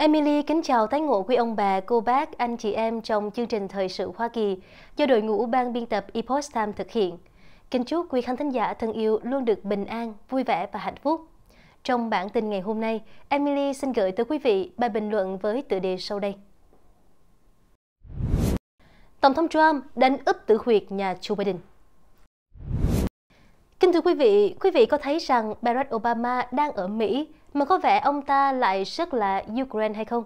Emily kính chào tái ngộ quý ông bà, cô bác, anh chị em trong chương trình Thời sự Hoa Kỳ do đội ngũ ban biên tập Epoch Times thực hiện. Kính chúc quý khán thính giả thân yêu luôn được bình an, vui vẻ và hạnh phúc. Trong bản tin ngày hôm nay, Emily xin gửi tới quý vị bài bình luận với tựa đề sau đây. Tổng thống Trump đánh úp tử huyệt nhà Joe Biden. Kính thưa quý vị, quý vị có thấy rằng Barack Obama đang ở Mỹ mà có vẻ ông ta lại rất là Ukraine hay không?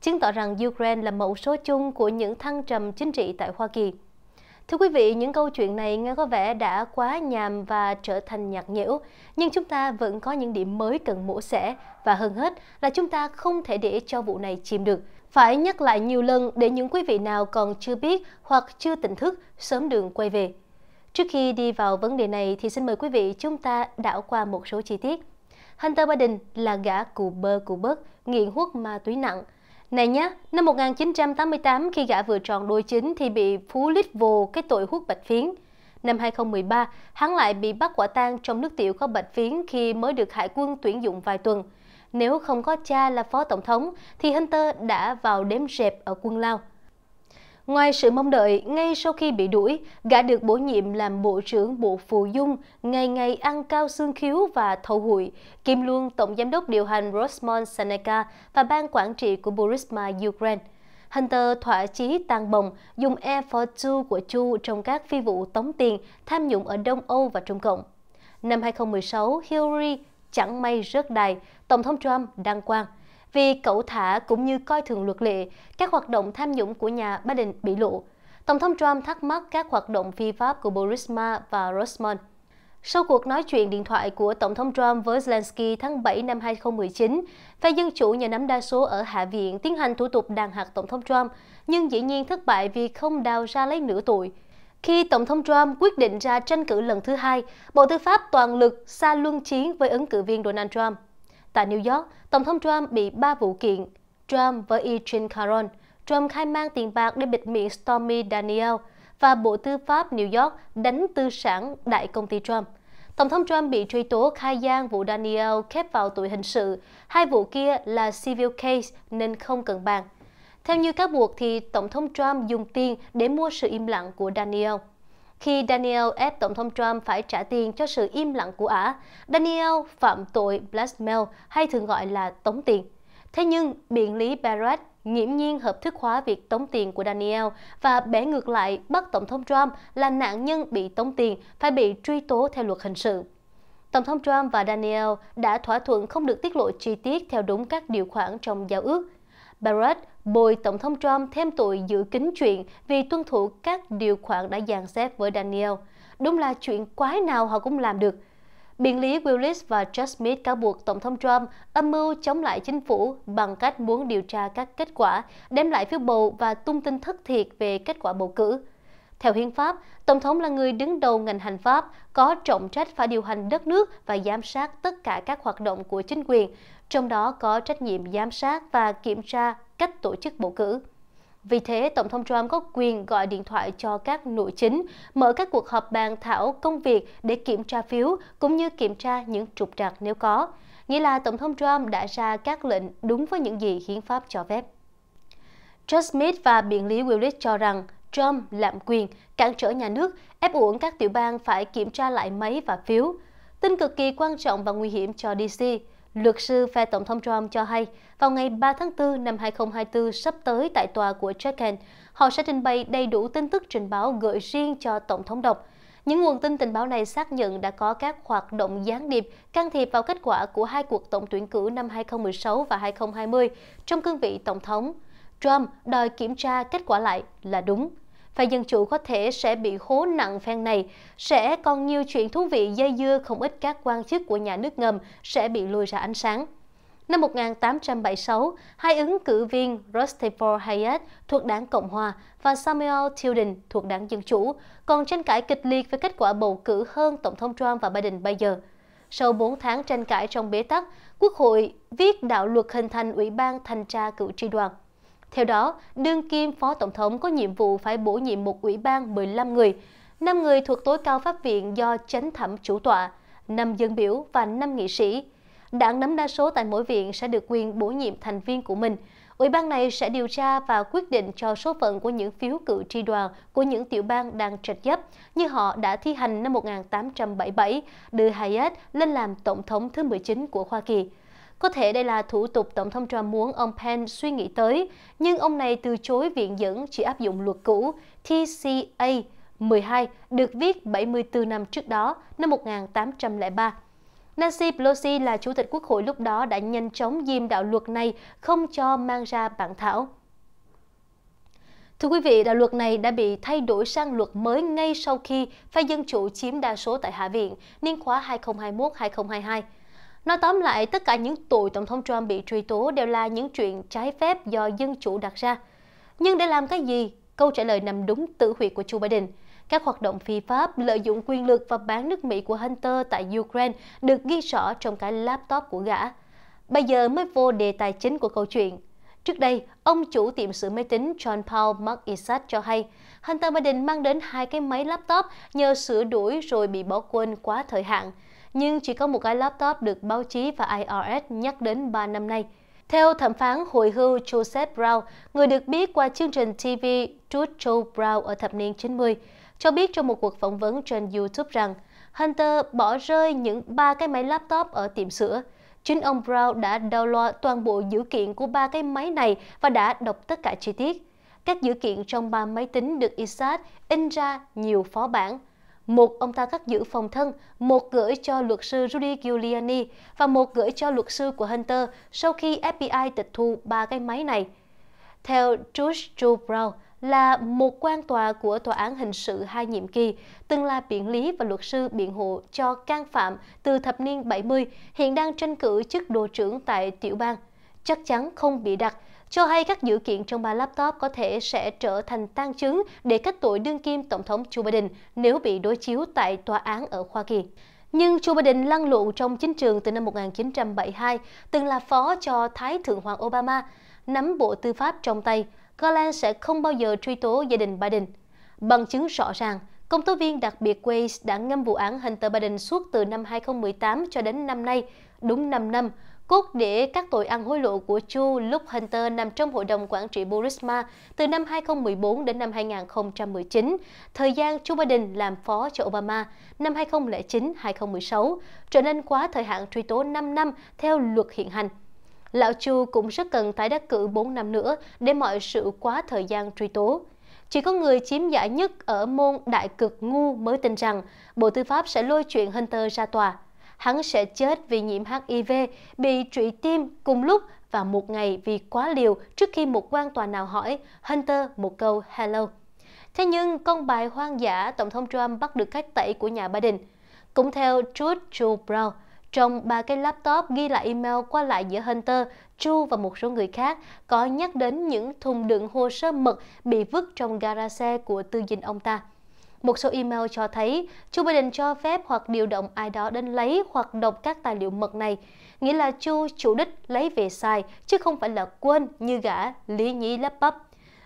Chứng tỏ rằng Ukraine là mẫu số chung của những thăng trầm chính trị tại Hoa Kỳ. Thưa quý vị, những câu chuyện này nghe có vẻ đã quá nhàm và trở thành nhạt nhẽo, nhưng chúng ta vẫn có những điểm mới cần mổ xẻ và hơn hết là chúng ta không thể để cho vụ này chìm được. Phải nhắc lại nhiều lần để những quý vị nào còn chưa biết hoặc chưa tỉnh thức sớm đường quay về. Trước khi đi vào vấn đề này thì xin mời quý vị chúng ta đảo qua một số chi tiết. Hunter Biden là gã cù bơ cù bớt, nghiện hút ma túy nặng. Này nhé, năm 1988 khi gã vừa tròn đôi chính thì bị phú lít vô cái tội hút bạch phiến. Năm 2013, hắn lại bị bắt quả tang trong nước tiểu có bạch phiến khi mới được hải quân tuyển dụng vài tuần. Nếu không có cha là phó tổng thống, thì Hunter đã vào đếm rẹp ở quân Lao. Ngoài sự mong đợi, ngay sau khi bị đuổi, gã được bổ nhiệm làm Bộ trưởng Bộ Phù Dung, ngày ngày ăn cao xương khiếu và thầu hụi, kim luôn Tổng Giám đốc điều hành Rosmond Seneca và Ban Quản trị của Burisma Ukraine. Hunter thỏa chí tàn bồng, dùng Air Force 2 của Chu trong các phi vụ tống tiền, tham nhũng ở Đông Âu và Trung Cộng. Năm 2016, Hillary chẳng may rớt đài, Tổng thống Trump đăng quang – vì cậu thả cũng như coi thường luật lệ, các hoạt động tham nhũng của nhà Biden bị lộ. Tổng thống Trump thắc mắc các hoạt động phi pháp của Burisma và Rosman. Sau cuộc nói chuyện điện thoại của Tổng thống Trump với Zelensky tháng 7 năm 2019, phe Dân Chủ nhà nắm đa số ở Hạ viện tiến hành thủ tục đàn hạt Tổng thống Trump, nhưng dĩ nhiên thất bại vì không đào ra lấy nửa tuổi. Khi Tổng thống Trump quyết định ra tranh cử lần thứ hai, Bộ Tư pháp toàn lực xa luân chiến với ứng cử viên Donald Trump. Tại New York, Tổng thống Trump bị 3 vụ kiện. Trump với e Jean Caron, Trump khai mang tiền bạc để bịt miệng Stormy Daniel và Bộ Tư pháp New York đánh tư sản đại công ty Trump. Tổng thống Trump bị truy tố khai gian vụ Daniel khép vào tội hình sự. Hai vụ kia là civil case nên không cần bàn. Theo như các buộc thì Tổng thống Trump dùng tiền để mua sự im lặng của Daniel khi Daniel ép Tổng thống Trump phải trả tiền cho sự im lặng của ả. Daniel phạm tội blackmail hay thường gọi là tống tiền. Thế nhưng, biện lý Barrett nghiễm nhiên hợp thức hóa việc tống tiền của Daniel và bẻ ngược lại bắt Tổng thống Trump là nạn nhân bị tống tiền phải bị truy tố theo luật hình sự. Tổng thống Trump và Daniel đã thỏa thuận không được tiết lộ chi tiết theo đúng các điều khoản trong giao ước. Barrett bồi Tổng thống Trump thêm tội giữ kín chuyện vì tuân thủ các điều khoản đã dàn xếp với Daniel. Đúng là chuyện quái nào họ cũng làm được. Biện lý Willis và Chuck Smith cáo buộc Tổng thống Trump âm mưu chống lại chính phủ bằng cách muốn điều tra các kết quả, đem lại phiếu bầu và tung tin thất thiệt về kết quả bầu cử. Theo hiến pháp, Tổng thống là người đứng đầu ngành hành pháp, có trọng trách phải điều hành đất nước và giám sát tất cả các hoạt động của chính quyền, trong đó có trách nhiệm giám sát và kiểm tra cách tổ chức bầu cử. Vì thế, Tổng thống Trump có quyền gọi điện thoại cho các nội chính, mở các cuộc họp bàn thảo công việc để kiểm tra phiếu, cũng như kiểm tra những trục trặc nếu có. Nghĩa là Tổng thống Trump đã ra các lệnh đúng với những gì hiến pháp cho phép. Chuck Smith và biện lý Willis cho rằng Trump lạm quyền, cản trở nhà nước, ép uổng các tiểu bang phải kiểm tra lại máy và phiếu. Tin cực kỳ quan trọng và nguy hiểm cho DC. Luật sư phe Tổng thống Trump cho hay, vào ngày 3 tháng 4 năm 2024 sắp tới tại tòa của Chechen, họ sẽ trình bày đầy đủ tin tức trình báo gửi riêng cho Tổng thống độc. Những nguồn tin tình báo này xác nhận đã có các hoạt động gián điệp can thiệp vào kết quả của hai cuộc tổng tuyển cử năm 2016 và 2020 trong cương vị Tổng thống. Trump đòi kiểm tra kết quả lại là đúng và dân chủ có thể sẽ bị hố nặng phen này. Sẽ còn nhiều chuyện thú vị dây dưa không ít các quan chức của nhà nước ngầm sẽ bị lùi ra ánh sáng. Năm 1876, hai ứng cử viên Rutherford Hayes thuộc đảng Cộng hòa và Samuel Tilden thuộc đảng Dân Chủ còn tranh cãi kịch liệt về kết quả bầu cử hơn Tổng thống Trump và Biden bây giờ. Sau 4 tháng tranh cãi trong bế tắc, Quốc hội viết đạo luật hình thành Ủy ban Thanh tra cựu tri đoàn. Theo đó, đương kim Phó Tổng thống có nhiệm vụ phải bổ nhiệm một ủy ban 15 người, 5 người thuộc tối cao pháp viện do chánh thẩm chủ tọa, 5 dân biểu và 5 nghị sĩ. Đảng nắm đa số tại mỗi viện sẽ được quyền bổ nhiệm thành viên của mình. Ủy ban này sẽ điều tra và quyết định cho số phận của những phiếu cử tri đoàn của những tiểu bang đang trạch dấp như họ đã thi hành năm 1877, đưa Hayat lên làm Tổng thống thứ 19 của Hoa Kỳ. Có thể đây là thủ tục Tổng thống Trump muốn ông Pence suy nghĩ tới, nhưng ông này từ chối viện dẫn chỉ áp dụng luật cũ TCA 12 được viết 74 năm trước đó, năm 1803. Nancy Pelosi là Chủ tịch Quốc hội lúc đó đã nhanh chóng diêm đạo luật này không cho mang ra bản thảo. Thưa quý vị, đạo luật này đã bị thay đổi sang luật mới ngay sau khi phe Dân Chủ chiếm đa số tại Hạ viện niên khóa 2021-2022. Nói tóm lại, tất cả những tội Tổng thống Trump bị truy tố đều là những chuyện trái phép do dân chủ đặt ra. Nhưng để làm cái gì? Câu trả lời nằm đúng tự huyệt của Joe Biden. Các hoạt động phi pháp, lợi dụng quyền lực và bán nước Mỹ của Hunter tại Ukraine được ghi rõ trong cái laptop của gã. Bây giờ mới vô đề tài chính của câu chuyện. Trước đây, ông chủ tiệm sửa máy tính John Paul Mark Isaac cho hay, Hunter Biden mang đến hai cái máy laptop nhờ sửa đuổi rồi bị bỏ quên quá thời hạn nhưng chỉ có một cái laptop được báo chí và IRS nhắc đến 3 năm nay. Theo thẩm phán hồi hưu Joseph Brown, người được biết qua chương trình TV Truth Show Brown ở thập niên 90, cho biết trong một cuộc phỏng vấn trên YouTube rằng Hunter bỏ rơi những ba cái máy laptop ở tiệm sữa. Chính ông Brown đã download toàn bộ dữ kiện của ba cái máy này và đã đọc tất cả chi tiết. Các dữ kiện trong ba máy tính được Isaac in ra nhiều phó bản, một ông ta cắt giữ phòng thân, một gửi cho luật sư Rudy Giuliani và một gửi cho luật sư của Hunter sau khi FBI tịch thu ba cái máy này. Theo Josh Joe Brown, là một quan tòa của Tòa án Hình sự hai nhiệm kỳ, từng là biện lý và luật sư biện hộ cho can phạm từ thập niên 70, hiện đang tranh cử chức đồ trưởng tại tiểu bang. Chắc chắn không bị đặt cho hay các dữ kiện trong ba laptop có thể sẽ trở thành tang chứng để kết tội đương kim Tổng thống Joe Biden nếu bị đối chiếu tại tòa án ở Hoa Kỳ. Nhưng Joe Biden lăn lộn trong chính trường từ năm 1972, từng là phó cho Thái Thượng Hoàng Obama, nắm bộ tư pháp trong tay, Garland sẽ không bao giờ truy tố gia đình Biden. Bằng chứng rõ ràng, công tố viên đặc biệt Grace đã ngâm vụ án Hunter Biden suốt từ năm 2018 cho đến năm nay, đúng 5 năm, Cốt để các tội ăn hối lộ của Chu lúc Hunter nằm trong hội đồng quản trị Burisma từ năm 2014 đến năm 2019, thời gian Joe Biden làm phó cho Obama năm 2009-2016, trở nên quá thời hạn truy tố 5 năm theo luật hiện hành. Lão Chu cũng rất cần tái đắc cử 4 năm nữa để mọi sự quá thời gian truy tố. Chỉ có người chiếm giải nhất ở môn đại cực ngu mới tin rằng Bộ Tư pháp sẽ lôi chuyện Hunter ra tòa hắn sẽ chết vì nhiễm HIV, bị trụy tim cùng lúc và một ngày vì quá liều trước khi một quan tòa nào hỏi Hunter một câu hello. Thế nhưng con bài hoang dã Tổng thống Trump bắt được cách tẩy của nhà Biden. Cũng theo Jude Chu Brown, trong ba cái laptop ghi lại email qua lại giữa Hunter, Chu và một số người khác có nhắc đến những thùng đựng hồ sơ mật bị vứt trong gara xe của tư dinh ông ta. Một số email cho thấy Joe Biden cho phép hoặc điều động ai đó đến lấy hoặc đọc các tài liệu mật này. Nghĩa là chu chủ đích lấy về xài, chứ không phải là quên như gã lý nhí laptop.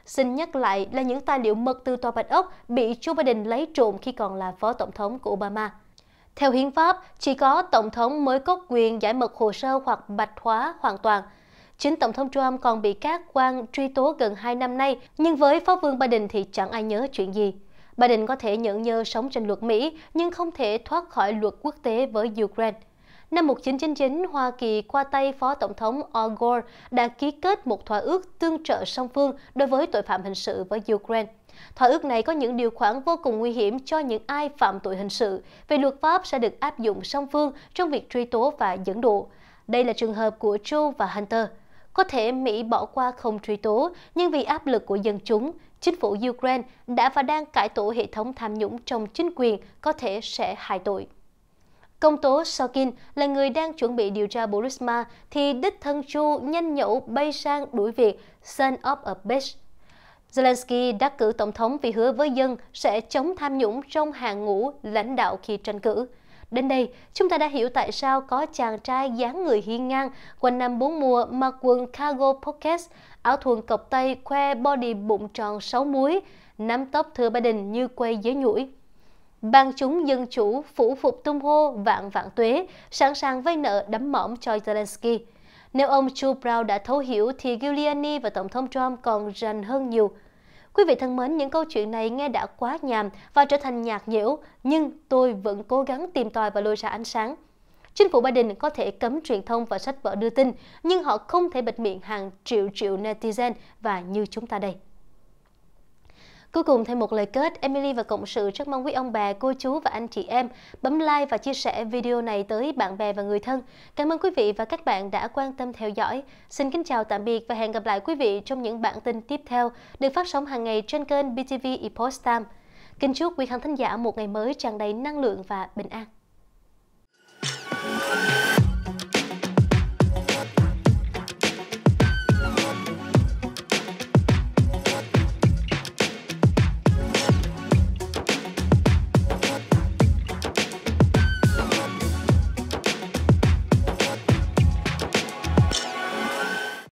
Xin nhắc lại là những tài liệu mật từ Tòa Bạch Ốc bị Joe Biden lấy trộm khi còn là phó tổng thống của Obama. Theo hiến pháp, chỉ có tổng thống mới có quyền giải mật hồ sơ hoặc bạch hóa hoàn toàn. Chính Tổng thống Trump còn bị các quan truy tố gần 2 năm nay, nhưng với Phó Vương Biden thì chẳng ai nhớ chuyện gì. Biden có thể nhận nhơ sống trên luật Mỹ nhưng không thể thoát khỏi luật quốc tế với Ukraine. Năm 1999, Hoa Kỳ qua tay Phó Tổng thống Al Gore đã ký kết một thỏa ước tương trợ song phương đối với tội phạm hình sự với Ukraine. Thỏa ước này có những điều khoản vô cùng nguy hiểm cho những ai phạm tội hình sự, vì luật pháp sẽ được áp dụng song phương trong việc truy tố và dẫn độ. Đây là trường hợp của Joe và Hunter. Có thể Mỹ bỏ qua không truy tố, nhưng vì áp lực của dân chúng, chính phủ Ukraine đã và đang cải tổ hệ thống tham nhũng trong chính quyền có thể sẽ hại tội. Công tố Sokin là người đang chuẩn bị điều tra Burisma thì đích thân Chu nhanh nhẩu bay sang đuổi việc Son of a Bitch. Zelensky đắc cử tổng thống vì hứa với dân sẽ chống tham nhũng trong hàng ngũ lãnh đạo khi tranh cử. Đến đây, chúng ta đã hiểu tại sao có chàng trai dáng người hiên ngang, quanh năm bốn mùa mặc quần cargo pocket, áo thun cộc tay khoe body bụng tròn sáu múi, nắm tóc thừa ba đình như quê dế nhũi. Ban chúng dân chủ phủ phục tung hô vạn vạn tuế, sẵn sàng vay nợ đấm mõm cho Zelensky. Nếu ông Chu Brown đã thấu hiểu thì Giuliani và Tổng thống Trump còn rành hơn nhiều – Quý vị thân mến, những câu chuyện này nghe đã quá nhàm và trở thành nhạt nhiễu, nhưng tôi vẫn cố gắng tìm tòi và lôi ra ánh sáng. Chính phủ Biden có thể cấm truyền thông và sách vở đưa tin, nhưng họ không thể bịt miệng hàng triệu triệu netizen và như chúng ta đây. Cuối cùng thêm một lời kết, Emily và Cộng sự rất mong quý ông bà, cô chú và anh chị em bấm like và chia sẻ video này tới bạn bè và người thân. Cảm ơn quý vị và các bạn đã quan tâm theo dõi. Xin kính chào tạm biệt và hẹn gặp lại quý vị trong những bản tin tiếp theo được phát sóng hàng ngày trên kênh BTV Epost Time. Kính chúc quý khán thính giả một ngày mới tràn đầy năng lượng và bình an.